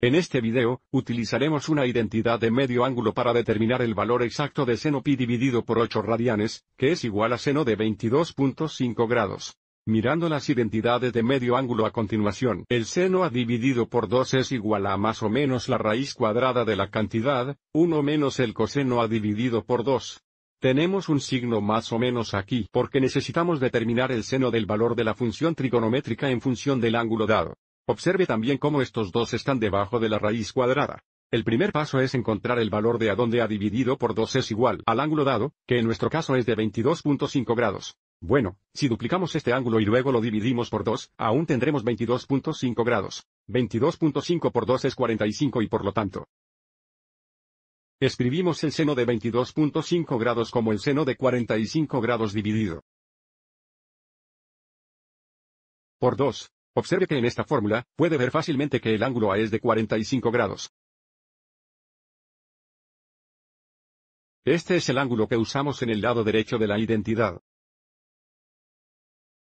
En este video, utilizaremos una identidad de medio ángulo para determinar el valor exacto de seno pi dividido por 8 radianes, que es igual a seno de 22.5 grados. Mirando las identidades de medio ángulo a continuación, el seno A dividido por 2 es igual a más o menos la raíz cuadrada de la cantidad, 1 menos el coseno A dividido por 2. Tenemos un signo más o menos aquí porque necesitamos determinar el seno del valor de la función trigonométrica en función del ángulo dado. Observe también cómo estos dos están debajo de la raíz cuadrada. El primer paso es encontrar el valor de a donde a dividido por 2 es igual al ángulo dado, que en nuestro caso es de 22.5 grados. Bueno, si duplicamos este ángulo y luego lo dividimos por 2, aún tendremos 22.5 grados. 22.5 por 2 es 45 y por lo tanto. Escribimos el seno de 22.5 grados como el seno de 45 grados dividido por 2. Observe que en esta fórmula, puede ver fácilmente que el ángulo A es de 45 grados. Este es el ángulo que usamos en el lado derecho de la identidad.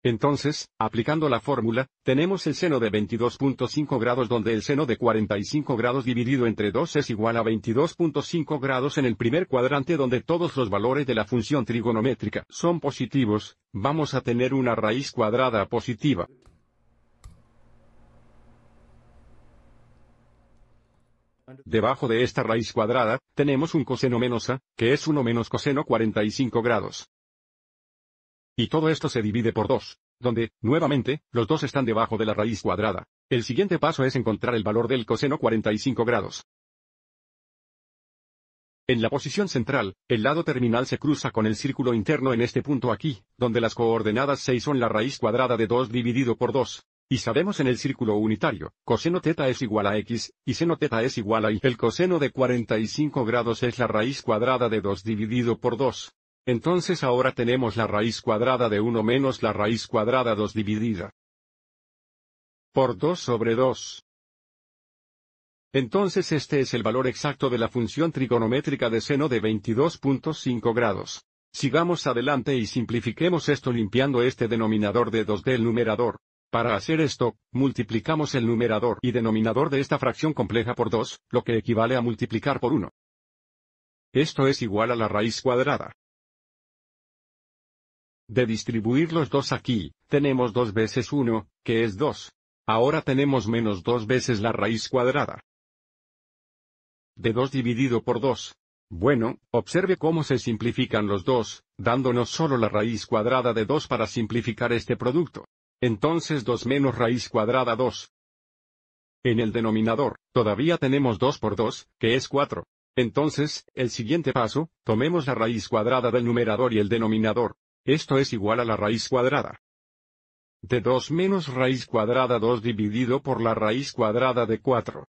Entonces, aplicando la fórmula, tenemos el seno de 22.5 grados donde el seno de 45 grados dividido entre 2 es igual a 22.5 grados en el primer cuadrante donde todos los valores de la función trigonométrica son positivos, vamos a tener una raíz cuadrada positiva. Debajo de esta raíz cuadrada, tenemos un coseno menos a, que es 1 menos coseno 45 grados. Y todo esto se divide por 2, donde, nuevamente, los dos están debajo de la raíz cuadrada. El siguiente paso es encontrar el valor del coseno 45 grados. En la posición central, el lado terminal se cruza con el círculo interno en este punto aquí, donde las coordenadas 6 son la raíz cuadrada de 2 dividido por 2. Y sabemos en el círculo unitario, coseno teta es igual a x, y seno teta es igual a y. El coseno de 45 grados es la raíz cuadrada de 2 dividido por 2. Entonces ahora tenemos la raíz cuadrada de 1 menos la raíz cuadrada 2 dividida por 2 sobre 2. Entonces este es el valor exacto de la función trigonométrica de seno de 22.5 grados. Sigamos adelante y simplifiquemos esto limpiando este denominador de 2 del numerador. Para hacer esto, multiplicamos el numerador y denominador de esta fracción compleja por 2, lo que equivale a multiplicar por 1. Esto es igual a la raíz cuadrada. De distribuir los dos aquí, tenemos 2 veces 1, que es 2. Ahora tenemos menos 2 veces la raíz cuadrada. De 2 dividido por 2. Bueno, observe cómo se simplifican los dos, dándonos solo la raíz cuadrada de 2 para simplificar este producto. Entonces 2 menos raíz cuadrada 2. En el denominador, todavía tenemos 2 por 2, que es 4. Entonces, el siguiente paso, tomemos la raíz cuadrada del numerador y el denominador. Esto es igual a la raíz cuadrada de 2 menos raíz cuadrada 2 dividido por la raíz cuadrada de 4.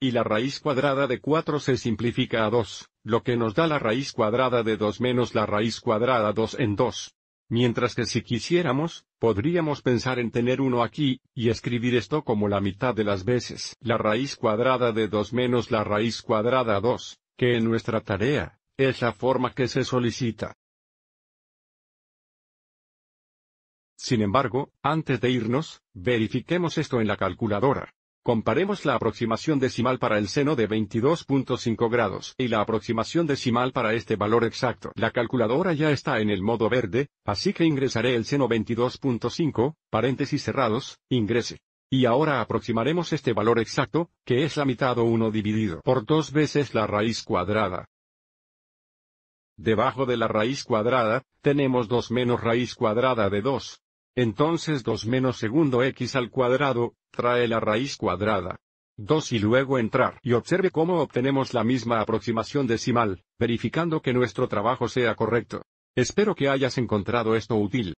Y la raíz cuadrada de 4 se simplifica a 2, lo que nos da la raíz cuadrada de 2 menos la raíz cuadrada 2 en 2. Mientras que si quisiéramos, podríamos pensar en tener uno aquí, y escribir esto como la mitad de las veces la raíz cuadrada de 2 menos la raíz cuadrada 2, que en nuestra tarea, es la forma que se solicita. Sin embargo, antes de irnos, verifiquemos esto en la calculadora. Comparemos la aproximación decimal para el seno de 22.5 grados y la aproximación decimal para este valor exacto. La calculadora ya está en el modo verde, así que ingresaré el seno 22.5, paréntesis cerrados, ingrese. Y ahora aproximaremos este valor exacto, que es la mitad 1 dividido por dos veces la raíz cuadrada. Debajo de la raíz cuadrada, tenemos 2 menos raíz cuadrada de 2, entonces 2 menos segundo x al cuadrado, trae la raíz cuadrada. 2 y luego entrar y observe cómo obtenemos la misma aproximación decimal, verificando que nuestro trabajo sea correcto. Espero que hayas encontrado esto útil.